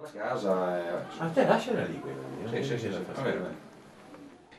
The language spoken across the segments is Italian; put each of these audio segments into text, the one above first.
La casa è... Ah, te lasciala lì quella lì. Sì, sì, sì, sì. Va bene, va bene.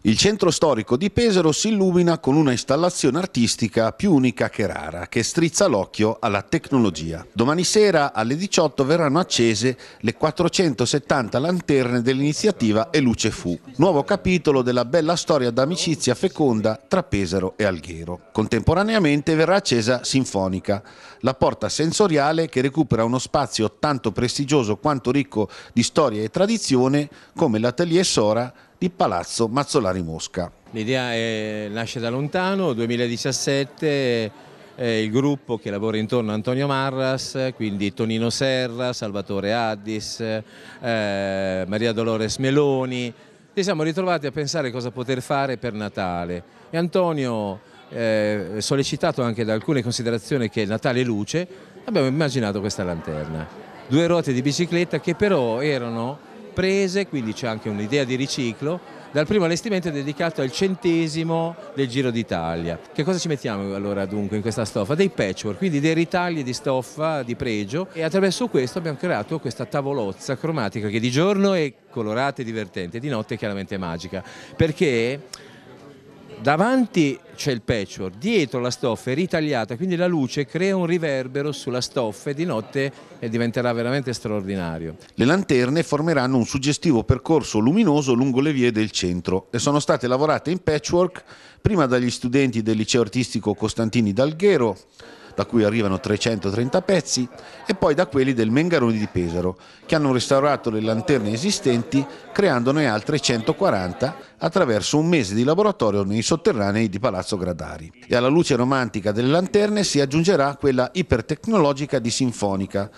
Il centro storico di Pesaro si illumina con una installazione artistica più unica che rara, che strizza l'occhio alla tecnologia. Domani sera alle 18 verranno accese le 470 lanterne dell'iniziativa E Luce Fu, nuovo capitolo della bella storia d'amicizia feconda tra Pesaro e Alghero. Contemporaneamente verrà accesa Sinfonica, la porta sensoriale che recupera uno spazio tanto prestigioso quanto ricco di storia e tradizione come l'Atelier Sora di Palazzo Mazzolari Mosca. L'idea nasce da lontano, 2017, eh, il gruppo che lavora intorno a Antonio Marras, quindi Tonino Serra, Salvatore Addis, eh, Maria Dolores Meloni, ci siamo ritrovati a pensare cosa poter fare per Natale e Antonio, eh, sollecitato anche da alcune considerazioni che Natale luce, abbiamo immaginato questa lanterna. Due ruote di bicicletta che però erano imprese, quindi c'è anche un'idea di riciclo. Dal primo allestimento è dedicato al centesimo del Giro d'Italia. Che cosa ci mettiamo allora dunque in questa stoffa? Dei patchwork, quindi dei ritagli di stoffa di pregio e attraverso questo abbiamo creato questa tavolozza cromatica che di giorno è colorata e divertente, di notte è chiaramente magica, perché davanti c'è il patchwork, dietro la stoffa è ritagliata, quindi la luce crea un riverbero sulla stoffa e di notte diventerà veramente straordinario. Le lanterne formeranno un suggestivo percorso luminoso lungo le vie del centro e sono state lavorate in patchwork prima dagli studenti del liceo artistico Costantini d'Alghero, da cui arrivano 330 pezzi, e poi da quelli del Mengaroni di Pesaro, che hanno restaurato le lanterne esistenti creandone altre 140 attraverso un mese di laboratorio nei sotterranei di Palazzo Palazzo Gradari. E alla luce romantica delle lanterne si aggiungerà quella ipertecnologica di Sinfonica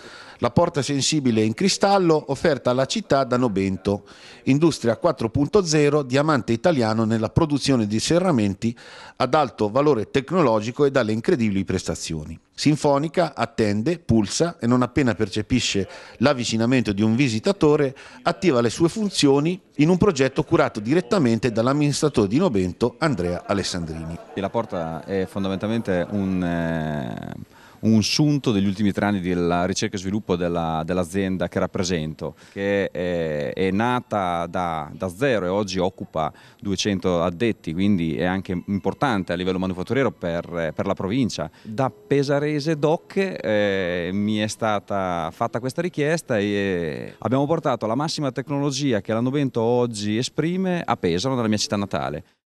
la porta sensibile in cristallo offerta alla città da Nobento, industria 4.0, diamante italiano nella produzione di serramenti ad alto valore tecnologico e dalle incredibili prestazioni. Sinfonica attende, pulsa e non appena percepisce l'avvicinamento di un visitatore, attiva le sue funzioni in un progetto curato direttamente dall'amministratore di Nobento Andrea Alessandrini. La porta è fondamentalmente un, eh, un sunto degli ultimi tre anni della ricerca e sviluppo dell'azienda che rappresento, che è, eh, è nata da, da, zero e oggi occupa 200 addetti, quindi è anche importante a livello manufatturiero per, per la provincia. Da Pesarese DOC eh, mi è stata fatta questa richiesta e abbiamo portato la massima tecnologia che la Novento oggi esprime a Pesaro, nella mia città natale.